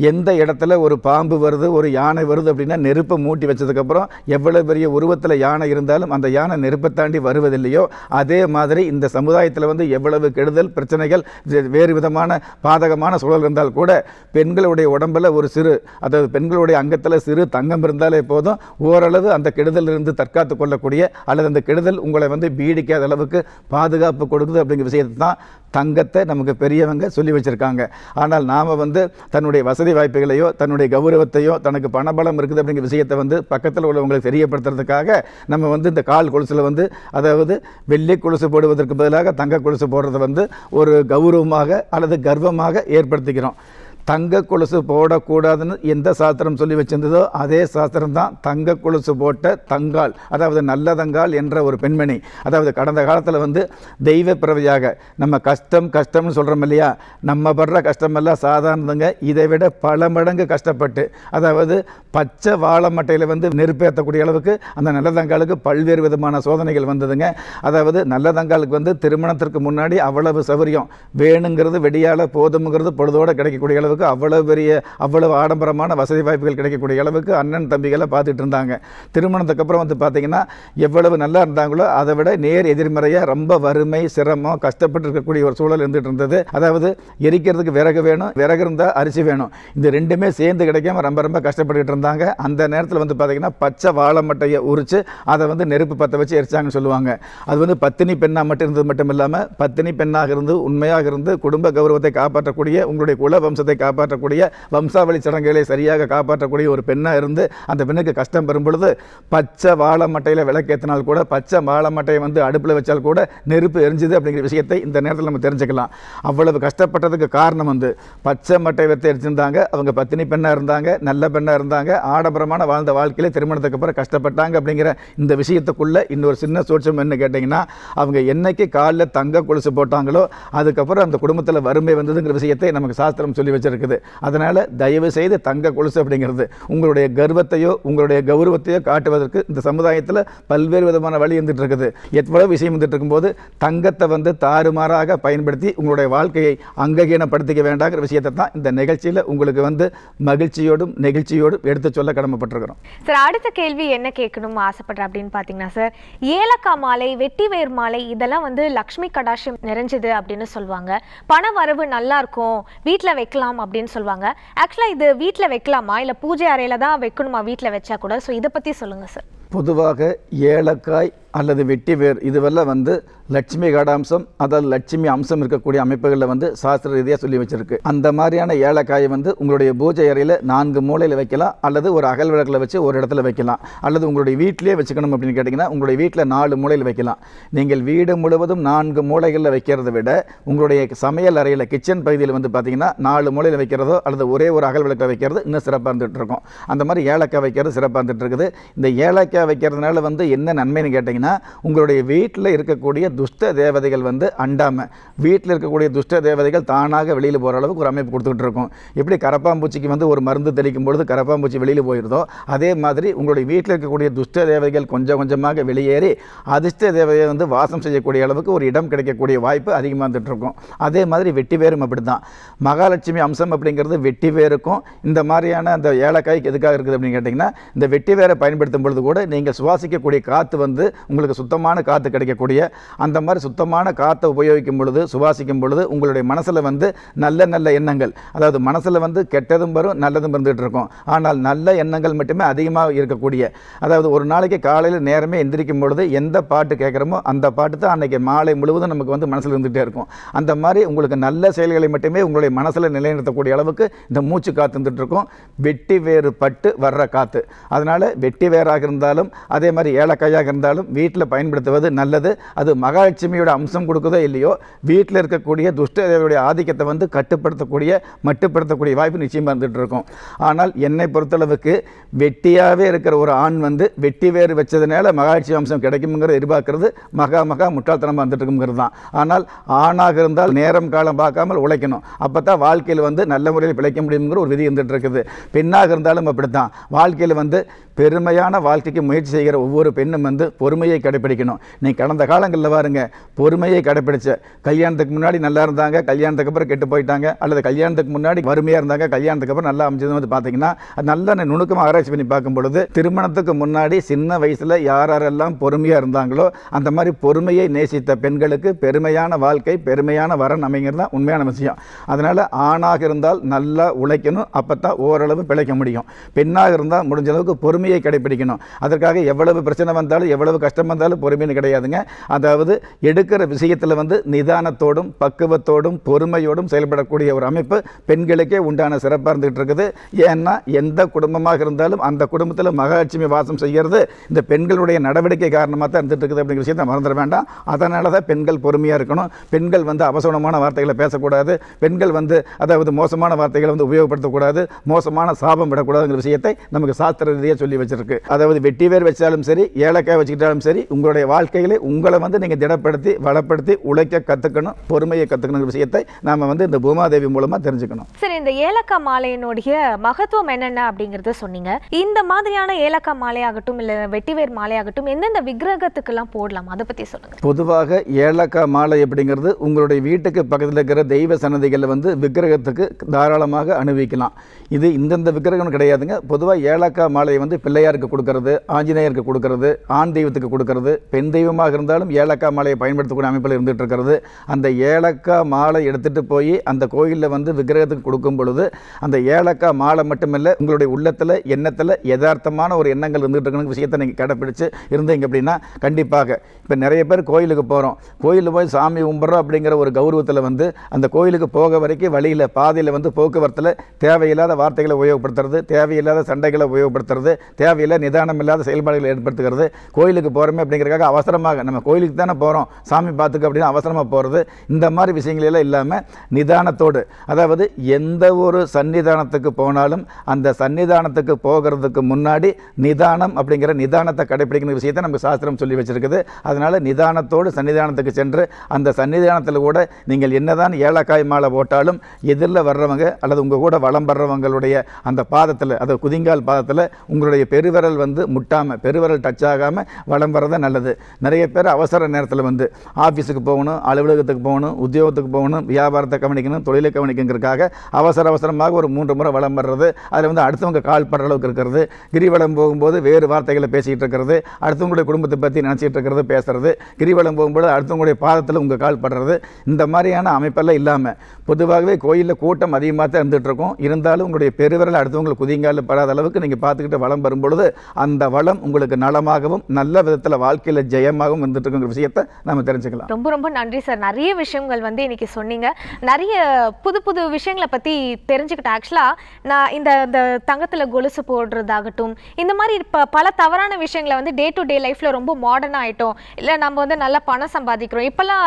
எந்த இடத்துல ஒரு பாம்பு வருது ஒரு யானை வருது அப்படின்னா நெருப்பை மூட்டி வச்சதுக்கப்புறம் எவ்வளவு பெரிய உருவத்தில் யானை இருந்தாலும் அந்த யானை நெருப்பை தாண்டி வருவதில்லையோ அதே மாதிரி இந்த சமுதாயத்தில் வந்து எவ்வளவு கெடுதல் பிரச்சனைகள் வேறு விதமான பாதகமான சூழல் இருந்தால் கூட பெண்களுடைய உடம்பில் ஒரு சிறு அதாவது பெண்களுடைய அங்கத்தில் சிறு தங்கம் இருந்தாலே போதும் ஓரளவு அந்த இருந்து தற்காத்து கொள்ளக்கூடிய அல்லது அந்த கெடுதல் உங்களை வந்து பீடிக்காத அளவுக்கு பாதுகாப்பு கொடுக்குது அப்படிங்கிற விஷயத்தை தான் தங்கத்தை நமக்கு பெரியவங்க சொல்லி வச்சுருக்காங்க ஆனால் நாம் வந்து தன்னுடைய வசதி வாய்ப்புகளையோ தன்னுடைய கௌரவத்தையோ தனக்கு பணபலம் இருக்குது அப்படிங்கிற விஷயத்தை வந்து பக்கத்தில் உள்ள உங்களுக்கு தெரியப்படுத்துறதுக்காக நம்ம வந்து இந்த கால் கொலுசில் வந்து அதாவது வெள்ளி கொலுசு போடுவதற்கு பதிலாக தங்க கொலுசு போடுறத வந்து ஒரு கௌரவமாக அல்லது கர்வமாக ஏற்படுத்திக்கிறோம் தங்க கொலுசு போடக்கூடாதுன்னு எந்த சாஸ்திரம் சொல்லி வச்சிருந்ததோ அதே சாஸ்திரம் தான் தங்க கொலுசு போட்ட தங்கால் அதாவது நல்லதங்கால் என்ற ஒரு பெண்மணி அதாவது கடந்த காலத்தில் வந்து தெய்வ பிறவியாக நம்ம கஷ்டம் கஷ்டம்னு சொல்கிறோம் இல்லையா நம்ம படுற கஷ்டமெல்லாம் சாதாரணதுங்க இதை விட பல மடங்கு கஷ்டப்பட்டு அதாவது பச்சை வாழை மட்டையில் வந்து நெருப்பேற்றக்கூடிய அளவுக்கு அந்த நல்லதங்காலுக்கு பல்வேறு விதமான சோதனைகள் வந்ததுங்க அதாவது நல்லதங்காலுக்கு வந்து திருமணத்திற்கு முன்னாடி அவ்வளவு சௌகரியம் வேணுங்கிறது வெடியால் போதுங்கிறது பொழுதோடு கிடைக்கக்கூடிய அளவுக்கு அளவுக்கு அவ்வளவு பெரிய அவ்வளவு ஆடம்பரமான வசதி வாய்ப்புகள் கிடைக்கக்கூடிய அளவுக்கு அண்ணன் தம்பிகளை பார்த்துட்டு இருந்தாங்க திருமணத்துக்கு அப்புறம் வந்து பார்த்தீங்கன்னா எவ்வளவு நல்லா இருந்தாங்களோ அதை விட நேர் எதிர்மறையாக ரொம்ப வறுமை சிரமம் கஷ்டப்பட்டு இருக்கக்கூடிய ஒரு சூழல் இருந்துகிட்டு இருந்தது அதாவது எரிக்கிறதுக்கு விறகு வேணும் விறகு இருந்தால் அரிசி வேணும் இந்த ரெண்டுமே சேர்ந்து கிடைக்காம ரொம்ப ரொம்ப கஷ்டப்பட்டுக்கிட்டு இருந்தாங்க அந்த நேரத்தில் வந்து பார்த்தீங்கன்னா பச்சை வாழை மட்டையை உரித்து அதை வந்து நெருப்பு பற்ற வச்சு எரிச்சாங்கன்னு சொல்லுவாங்க அது வந்து பத்தினி பெண்ணாக மட்டும் இருந்தது மட்டும் இல்லாமல் பத்தினி பெண்ணாக இருந்து உண்மையாக இருந்து குடும்ப கௌரவத்தை காப்பாற்றக்கூடிய உங்களுடைய குல வம்சத்தை காப்பாற்றக்கூடிய வம்சாவளி சடங்குகளை சரியாக காப்பாற்றக்கூடிய ஒரு பெண்ணாக இருந்து அந்த பெண்ணுக்கு கஷ்டம் பெறும்பொழுது பச்சை வாழை மட்டையில் விளக்கேற்றினால் கூட பச்சை வாழை மட்டையை வந்து அடுப்பில் வச்சால் கூட நெருப்பு எரிஞ்சுது அப்படிங்கிற விஷயத்தை இந்த நேரத்தில் நம்ம தெரிஞ்சுக்கலாம் அவ்வளவு கஷ்டப்பட்டதுக்கு காரணம் வந்து பச்சை மட்டை வைத்து எரிச்சிருந்தாங்க அவங்க பத்தினி பெண்ணாக இருந்தாங்க நல்ல பெண்ணாக இருந்தாங்க ஆடம்பரமான வாழ்ந்த வாழ்க்கையில் திருமணத்துக்கு அப்புறம் கஷ்டப்பட்டாங்க அப்படிங்கிற இந்த விஷயத்துக்குள்ள இன்னொரு சின்ன சூட்சம் என்ன கேட்டிங்கன்னா அவங்க என்னைக்கு காலில் தங்க கொலுசு போட்டாங்களோ அதுக்கப்புறம் அந்த குடும்பத்தில் வறுமை வந்ததுங்கிற விஷயத்தை நமக்கு சாஸ்திரம் சொல்லி வச்சிருக்கு இருக்குது அதனால் தயவு செய்து தங்க கொலுசு அப்படிங்கிறது உங்களுடைய கர்வத்தையோ உங்களுடைய கௌரவத்தையோ காட்டுவதற்கு இந்த சமுதாயத்தில் பல்வேறு விதமான வழி இருந்துகிட்டு இருக்குது எவ்வளவு விஷயம் இருந்துட்டு இருக்கும்போது தங்கத்தை வந்து தாறுமாறாக பயன்படுத்தி உங்களுடைய வாழ்க்கையை அங்ககீனப்படுத்திக்க வேண்டாங்கிற விஷயத்தை தான் இந்த நிகழ்ச்சியில் உங்களுக்கு வந்து மகிழ்ச்சியோடும் நெகிழ்ச்சியோடும் எடுத்து சொல்ல கடமைப்பட்டிருக்கிறோம் சார் அடுத்த கேள்வி என்ன கேட்கணும் ஆசைப்படுற அப்படின்னு பார்த்தீங்கன்னா சார் ஏலக்காய் மாலை வெட்டி வேர் மாலை இதெல்லாம் வந்து லக்ஷ்மி கடாஷம் நிறைஞ்சது அப்படின்னு சொல்லுவாங்க பண வரவு நல்லா இருக்கும் வீட்டில் வைக்கலாம் அப்படின்னு சொல்லுவாங்க ஆக்சுவலாக இது வீட்டில் வைக்கலாமா இல்லை பூஜை அறையில் தான் வைக்கணுமா வீட்டில் வச்சா கூட ஸோ இதை பற்றி சொல்லுங்கள் சார் பொதுவாக ஏலக்காய் அல்லது வெட்டி வேர் இதுவெல்லாம் வந்து லட்சுமி காடாம்சம் அதாவது லட்சுமி அம்சம் இருக்கக்கூடிய அமைப்புகளில் வந்து சாஸ்திர ரீதியாக சொல்லி வச்சிருக்கு அந்த மாதிரியான ஏலக்காயை வந்து உங்களுடைய பூஜை அறையில் நான்கு மூலையில் வைக்கலாம் அல்லது ஒரு அகல் விளக்கில் வச்சு ஒரு இடத்துல வைக்கலாம் அல்லது உங்களுடைய வீட்டிலே வச்சுக்கணும் அப்படின்னு கேட்டிங்கன்னா உங்களுடைய வீட்டில் நாலு மூலையில் வைக்கலாம் நீங்கள் வீடு முழுவதும் நான்கு மூலைகளில் வைக்கிறத விட உங்களுடைய சமையல் அறையில் கிச்சன் பகுதியில் வந்து பார்த்தீங்கன்னா நாலு மூலையில் வைக்கிறதோ அல்லது ஒரே ஒரு அகல் விளக்கில் வைக்கிறது இன்னும் சிறப்பாக இருந்துகிட்டு இருக்கும் அந்த மாதிரி ஏலக்காய் வைக்கிறது சிறப்பாக இருந்துகிட்டு இருக்குது இந்த ஏலக்காய் வைக்கிறதுனால வந்து என்ன நன்மைன்னு கேட்டிங்கன்னா உங்களுடைய வீட்டில் இருக்கக்கூடிய துஷ்ட தேவதைகள் வந்து அண்டாமல் வீட்டில் இருக்கக்கூடிய துஷ்ட தேவதைகள் தானாக வெளியில் போகிற அளவுக்கு ஒரு அமைப்பு கொடுத்துக்கிட்டு இருக்கும் எப்படி கரப்பாம்பூச்சிக்கு வந்து ஒரு மருந்து தெளிக்கும் பொழுது கரப்பாம்பூச்சி வெளியில் போயிருந்தோ அதே மாதிரி உங்களுடைய வீட்டில் இருக்கக்கூடிய துஷ்ட தேவதைகள் கொஞ்சம் கொஞ்சமாக வெளியேறி அதிர்ஷ்ட தேவதையை வந்து வாசம் செய்யக்கூடிய அளவுக்கு ஒரு இடம் கிடைக்கக்கூடிய வாய்ப்பு அதிகமாக இருந்துகிட்ருக்கும் அதே மாதிரி வெட்டி பேரும் அப்படி தான் மகாலட்சுமி அம்சம் அப்படிங்கிறது வெட்டி பேருக்கும் இந்த மாதிரியான அந்த ஏலக்காய்க்கு எதுக்காக இருக்குது அப்படின்னு கேட்டிங்கன்னா இந்த வெட்டி வேரை பயன்படுத்தும் பொழுது கூட நீங்கள் சுவாசிக்கக்கூடிய காற்று வந்து உங்களுக்கு சுத்தமான காற்று கிடைக்கக்கூடிய அந்த மாதிரி சுத்தமான காற்றை உபயோகிக்கும் பொழுது சுவாசிக்கும் பொழுது உங்களுடைய மனசில் வந்து நல்ல நல்ல எண்ணங்கள் அதாவது மனசில் வந்து கெட்டதும் வரும் நல்லதும் இருந்துகிட்டு இருக்கும் ஆனால் நல்ல எண்ணங்கள் மட்டுமே அதிகமாக இருக்கக்கூடிய அதாவது ஒரு நாளைக்கு காலையில் நேரமே எந்திரிக்கும் பொழுது எந்த பாட்டு கேட்குறமோ அந்த பாட்டு தான் அன்றைக்கி மாலை முழுவதும் நமக்கு வந்து மனசில் இருந்துகிட்டே இருக்கும் அந்த மாதிரி உங்களுக்கு நல்ல செயல்களை மட்டுமே உங்களுடைய மனசில் நிலைநிறுத்தக்கூடிய அளவுக்கு இந்த மூச்சு காத்து இருக்கும் வெட்டி வேறு பட்டு வர்ற காற்று அதனால் வெட்டி வேறாக இருந்தாலும் இருந்தாலும் அதே மாதிரி ஏலக்காயாக இருந்தாலும் வீட்டில் பயன்படுத்துவது நல்லது அது மகாலட்சுமியோட அம்சம் கொடுக்குதோ இல்லையோ வீட்டில் இருக்கக்கூடிய துஷ்டதேவையுடைய ஆதிக்கத்தை வந்து கட்டுப்படுத்தக்கூடிய மட்டுப்படுத்தக்கூடிய வாய்ப்பு நிச்சயமாக இருந்துகிட்டு இருக்கும் ஆனால் என்னை பொறுத்தளவுக்கு வெட்டியாகவே இருக்கிற ஒரு ஆண் வந்து வெட்டி வேறு வச்சதுனால மகாலட்சுமி அம்சம் கிடைக்குங்கிறத எதிர்பார்க்கறது மகா மகா முட்டாள்தனமாக வந்துட்டு இருக்குங்கிறது தான் ஆனால் ஆணாக இருந்தால் நேரம் காலம் பார்க்காமல் உழைக்கணும் அப்போ தான் வாழ்க்கையில் வந்து நல்ல முறையில் பிழைக்க முடியுங்கிற ஒரு விதி இருந்துகிட்டு இருக்குது பெண்ணாக இருந்தாலும் அப்படித்தான் வாழ்க்கையில் வந்து பெருமையான வாழ்க்கைக்கு முயற்சி செய்கிற ஒவ்வொரு பெண்ணும் வந்து பொறுமையை கடைப்பிடிக்கணும் நீ கடந்த காலங்களில் வாருங்க பொறுமையை கடைப்பிடிச்ச கல்யாணத்துக்கு முன்னாடி நல்லா இருந்தாங்க கல்யாணத்துக்கு அப்புறம் கெட்டு போயிட்டாங்க அல்லது கல்யாணத்துக்கு முன்னாடி வறுமையாக இருந்தாங்க கல்யாணத்துக்கு அப்புறம் நல்லா அமைச்சது வந்து பார்த்தீங்கன்னா அது நல்லா நுணுக்கமாக ஆராய்ச்சி பண்ணி பார்க்கும் பொழுது திருமணத்துக்கு முன்னாடி சின்ன வயசில் யார் யாரெல்லாம் பொறுமையாக இருந்தாங்களோ அந்த மாதிரி பொறுமையை நேசித்த பெண்களுக்கு பெருமையான வாழ்க்கை பெருமையான வரன் அமைங்கிறது தான் உண்மையான விஷயம் அதனால் ஆணாக இருந்தால் நல்லா உழைக்கணும் அப்போ தான் ஓரளவு பிழைக்க முடியும் பெண்ணாக இருந்தால் முடிஞ்சளவுக்கு பொறுமை பொறுமையை கடைபிடிக்கணும் அதற்காக எவ்வளவு பிரச்சனை வந்தாலும் எவ்வளவு கஷ்டம் வந்தாலும் பொறுமைன்னு கிடையாதுங்க அதாவது எடுக்கிற விஷயத்தில் வந்து நிதானத்தோடும் பக்குவத்தோடும் பொறுமையோடும் செயல்படக்கூடிய ஒரு அமைப்பு பெண்களுக்கே உண்டான சிறப்பாக இருந்துகிட்டு இருக்குது ஏன்னா எந்த குடும்பமாக இருந்தாலும் அந்த குடும்பத்தில் மகாலட்சுமி வாசம் செய்கிறது இந்த பெண்களுடைய நடவடிக்கை காரணமாக தான் இருந்துட்டு இருக்குது அப்படிங்கிற விஷயத்தை மறந்துட வேண்டாம் அதனால தான் பெண்கள் பொறுமையாக இருக்கணும் பெண்கள் வந்து அவசரமான வார்த்தைகளை பேசக்கூடாது பெண்கள் வந்து அதாவது மோசமான வார்த்தைகளை வந்து உபயோகப்படுத்தக்கூடாது மோசமான சாபம் விடக்கூடாதுங்கிற விஷயத்தை நமக்கு சாஸ்திர ரீதியாக சொல்லி சொல்லி வச்சிருக்கு அதாவது வெட்டி வேர் வச்சாலும் சரி ஏலக்காய் வச்சுக்கிட்டாலும் சரி உங்களுடைய வாழ்க்கையில உங்களை வந்து நீங்கள் திடப்படுத்தி வளப்படுத்தி உழைக்க கற்றுக்கணும் பொறுமையை கற்றுக்கணுங்கிற விஷயத்தை நாம் வந்து இந்த பூமாதேவி மூலமாக தெரிஞ்சுக்கணும் சரி இந்த ஏலக்காய் மாலையினுடைய மகத்துவம் என்னென்ன அப்படிங்கிறத சொன்னீங்க இந்த மாதிரியான ஏலக்காய் மாலையாகட்டும் இல்லை வெட்டிவேர் மாலையாகட்டும் எந்தெந்த விக்கிரகத்துக்கெல்லாம் போடலாம் அதை பற்றி சொல்லுங்க பொதுவாக ஏலக்காய் மாலை அப்படிங்கிறது உங்களுடைய வீட்டுக்கு பக்கத்தில் இருக்கிற தெய்வ சன்னதிகளை வந்து விக்கிரகத்துக்கு தாராளமாக அணிவிக்கலாம் இது இந்தந்த விக்கிரகம் கிடையாதுங்க பொதுவாக ஏலக்காய் மாலையை வந்து பிள்ளையாருக்கு கொடுக்கறது ஆஞ்சநேயருக்கு கொடுக்கறது ஆண் தெய்வத்துக்கு கொடுக்கறது பெண் தெய்வமாக இருந்தாலும் ஏலக்காய் மாலையை பயன்படுத்தக்கூடிய அமைப்பில் இருந்துகிட்டு இருக்கிறது அந்த ஏலக்காய் மாலை எடுத்துகிட்டு போய் அந்த கோயிலில் வந்து விக்கிரகத்துக்கு கொடுக்கும் பொழுது அந்த ஏலக்காய் மாலை மட்டுமில்லை உங்களுடைய உள்ளத்தில் எண்ணத்தில் யதார்த்தமான ஒரு எண்ணங்கள் இருந்துகிட்டு இருக்கணும் விஷயத்தை நீங்கள் கடைப்பிடிச்சு இருந்தீங்க அப்படின்னா கண்டிப்பாக இப்போ நிறைய பேர் கோயிலுக்கு போகிறோம் கோயிலில் போய் சாமி கும்பிட்றோம் அப்படிங்கிற ஒரு கௌரவத்தில் வந்து அந்த கோயிலுக்கு போக வரைக்கும் வழியில் பாதையில் வந்து போக்குவரத்தில் தேவையில்லாத வார்த்தைகளை உபயோகப்படுத்துறது தேவையில்லாத சண்டைகளை உபயோகப்படுத்துறது தேவையில்லை நிதானம் இல்லாத செயல்பாடுகளை ஏற்படுத்துகிறது கோயிலுக்கு போகிறோமே அப்படிங்கிறக்காக அவசரமாக நம்ம கோயிலுக்கு தானே போகிறோம் சாமி பார்த்துக்க அப்படின்னு அவசரமாக போகிறது இந்த மாதிரி விஷயங்களெல்லாம் இல்லாமல் நிதானத்தோடு அதாவது எந்த ஒரு சன்னிதானத்துக்கு போனாலும் அந்த சன்னிதானத்துக்கு போகிறதுக்கு முன்னாடி நிதானம் அப்படிங்கிற நிதானத்தை கடைபிடிக்கிற விஷயத்தை நமக்கு சாஸ்திரம் சொல்லி வச்சுருக்குது அதனால் நிதானத்தோடு சன்னிதானத்துக்கு சென்று அந்த சன்னிதானத்தில் கூட நீங்கள் என்னதான் ஏலக்காய் மாலை போட்டாலும் எதிரில் வர்றவங்க அல்லது உங்கள் கூட வளம் வர்றவங்களுடைய அந்த பாதத்தில் அதை குதிங்கால் பாதத்தில் உங்களுடைய நம்முடைய பெருவிரல் வந்து முட்டாமல் பெருவிரல் டச் ஆகாமல் வளம் வரதான் நல்லது நிறைய பேர் அவசர நேரத்தில் வந்து ஆஃபீஸுக்கு போகணும் அலுவலகத்துக்கு போகணும் உத்தியோகத்துக்கு போகணும் வியாபாரத்தை கவனிக்கணும் தொழிலை கவனிக்கங்கிறதுக்காக அவசர அவசரமாக ஒரு மூன்று முறை வளம் வர்றது அதில் வந்து அடுத்தவங்க கால் படுற அளவுக்கு இருக்கிறது கிரிவலம் போகும்போது வேறு வார்த்தைகளை பேசிகிட்டு இருக்கிறது அடுத்தவங்களுடைய குடும்பத்தை பற்றி நினச்சிட்டு இருக்கிறது பேசுகிறது கிரிவலம் போகும்போது அடுத்தவங்களுடைய பாதத்தில் உங்கள் கால் படுறது இந்த மாதிரியான அமைப்பெல்லாம் இல்லாமல் பொதுவாகவே கோயிலில் கூட்டம் அதிகமாக தான் இருந்துகிட்ருக்கும் இருந்தாலும் உங்களுடைய பெருவிரல் அடுத்தவங்களுக்கு குதிங்காலில் படாத அளவுக்கு நீங்கள் பார்த்துக்கிட்டு வளம் பொழுது அந்த வளம் உங்களுக்கு நலமாகவும் நல்ல விதத்தில் வாழ்க்கையில் ஜெயமாகவும் இருந்துட்டு இருக்கிற விஷயத்தை நம்ம தெரிஞ்சுக்கலாம் ரொம்ப ரொம்ப நன்றி சார் நிறைய விஷயங்கள் வந்து இன்னைக்கு சொன்னீங்க நிறைய புது புது விஷயங்களை பற்றி தெரிஞ்சுக்கிட்டேன் ஆக்சுவலாக நான் இந்த இந்த தங்கத்தில் கொலுசு போடுறதாகட்டும் இந்த மாதிரி இப்போ பல தவறான விஷயங்களை வந்து டே டு டே லைஃப்பில் ரொம்ப மாடர்ன் ஆகிட்டோம் இல்லை நம்ம வந்து நல்லா பணம் சம்பாதிக்கிறோம் இப்போல்லாம்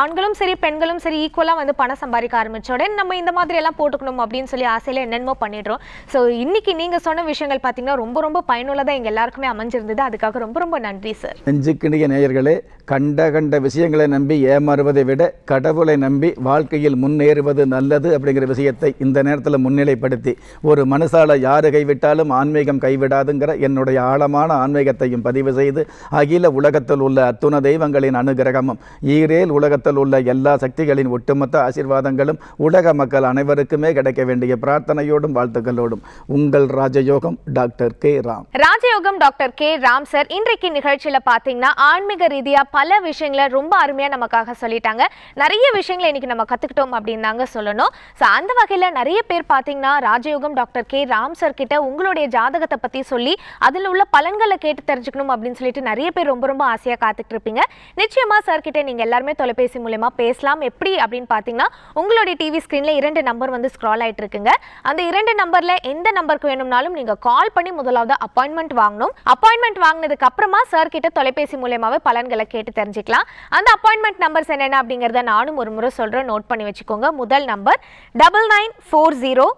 ஆண்களும் சரி பெண்களும் சரி ஈக்குவலாக வந்து பணம் சம்பாதிக்க ஆரம்பித்தோட நம்ம இந்த மாதிரி எல்லாம் போட்டுக்கணும் அப்படின்னு சொல்லி ஆசையில் என்னென்னமோ பண்ணிடுறோம் ஸோ இன்றைக்கி நீங்கள் சொன்ன விஷயங்கள் பார்த்தீங்கன்னா ரொம்ப ரொம்ப பயனுள்ளதாக எங்கள் எல்லாருக்குமே அமைஞ்சிருந்தது அதுக்காக ரொம்ப ரொம்ப நன்றி சார் நெஞ்சுக்கிணிய நேயர்களே கண்ட கண்ட விஷயங்களை நம்பி ஏமாறுவதை விட கடவுளை நம்பி வாழ்க்கையில் முன்னேறுவது நல்லது அப்படிங்கிற விஷயத்தை இந்த நேரத்தில் முன்னிலைப்படுத்தி ஒரு மனசால யார் கைவிட்டாலும் ஆன்மீகம் கைவிடாதுங்கிற என்னுடைய ஆழமான ஆன்மீகத்தையும் பதிவு செய்து அகில உலகத்தில் உள்ள அத்துண தெய்வங்களின் அனுகிரகமும் ஈரேல் உலகத்தில் உள்ள எல்லா சக்திகளின் ஒட்டுமொத்த ஆசீர்வாதங்களும் உலக மக்கள் அனைவருக்குமே கிடைக்க வேண்டிய பிரார்த்தனையோடும் வாழ்த்துக்களோடும் உங்கள் ராஜயோகம் டாக்டர் டாக்டர் கே ராம் ராஜயோகம் டாக்டர் கே ராம் சார் இன்றைக்கு நிகழ்ச்சியில பாத்தீங்கன்னா ஆன்மீக ரீதியா பல விஷயங்களை ரொம்ப அருமையா நமக்காக சொல்லிட்டாங்க நிறைய விஷயங்களை இன்னைக்கு நம்ம கத்துக்கிட்டோம் அப்படின்னு தாங்க சொல்லணும் சோ அந்த வகையில நிறைய பேர் பாத்தீங்கன்னா ராஜயோகம் டாக்டர் கே ராம் சார் கிட்ட உங்களுடைய ஜாதகத்தை பத்தி சொல்லி அதுல உள்ள பலன்களை கேட்டு தெரிஞ்சுக்கணும் அப்படின்னு சொல்லிட்டு நிறைய பேர் ரொம்ப ரொம்ப ஆசையா காத்துட்டு இருப்பீங்க நிச்சயமா சார் கிட்ட நீங்க எல்லாருமே தொலைபேசி மூலயமா பேசலாம் எப்படி அப்படின்னு பாத்தீங்கன்னா உங்களுடைய டிவி ஸ்கிரீன்ல இரண்டு நம்பர் வந்து ஸ்க்ரால் ஆயிட்டு இருக்குங்க அந்த இரண்டு நம்பர்ல எந்த நம்பருக்கு வேணும்னாலும் நீங்க கால் பண்ணி முதலாவது அப்பாயின்மெண்ட் வாங்கணும் அப்பாயின்மெண்ட் வாங்கினதுக்கு அப்புறமா சார் கிட்ட தொலைபேசி மூலயமாவே பலன்களை கேட்டு தெரிஞ்சுக்கலாம் அந்த அப்பாயின்மெண்ட் நம்பர்ஸ் என்னென்ன அப்படிங்கிறத நானும் ஒரு முறை சொல்கிறேன் நோட் பண்ணி வச்சுக்கோங்க முதல் number double nine four zero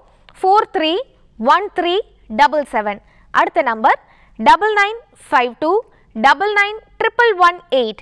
four three one three double seven அடுத்த number double nine five two double nine triple one eight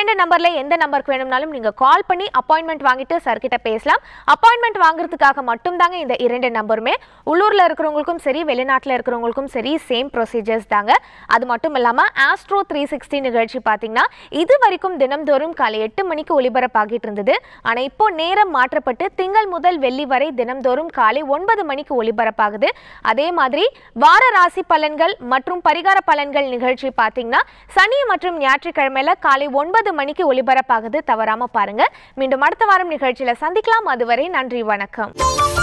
இந்த நம்பரில் எந்த நம்பருக்கு வேணும்னாலும் நீங்கள் கால் பண்ணி அப்பாயின்மெண்ட் வாங்கிட்டு பேசலாம் அப்பாயின்மெண்ட் வாங்குறதுக்காக மட்டும்தாங்க இந்த இரண்டு நம்பருமே உள்ளூரில் இருக்கிறவங்களுக்கும் சரி வெளிநாட்டில் இருக்கிறவங்களுக்கும் சரி சேம் ப்ரொசீஜர்ஸ் தாங்க அது மட்டும் இல்லாமல் ஆஸ்ட்ரோ த்ரீ சிக்ஸ்டி நிகழ்ச்சி பார்த்தீங்கன்னா இது வரைக்கும் தினம்தோறும் காலை எட்டு மணிக்கு ஒளிபரப்பாகிட்டு இருந்தது ஆனால் இப்போ நேரம் மாற்றப்பட்டு திங்கள் முதல் வெள்ளி வரை தினம்தோறும் காலை ஒன்பது மணிக்கு ஒளிபரப்பாகுது அதே மாதிரி வார ராசி பலன்கள் மற்றும் பரிகார பலன்கள் நிகழ்ச்சி பார்த்தீங்கன்னா சனி மற்றும் மற்றும் ஞாயிற்றுக்கிழமையில காலை ஒன்பது மணிக்கு ஒளிபரப்பாகுது தவறாம பாருங்க மீண்டும் அடுத்த வாரம் நிகழ்ச்சியில சந்திக்கலாம் அதுவரை நன்றி வணக்கம்